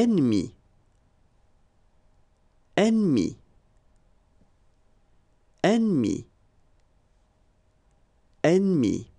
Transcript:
ennemi ennemi ennemi ennemi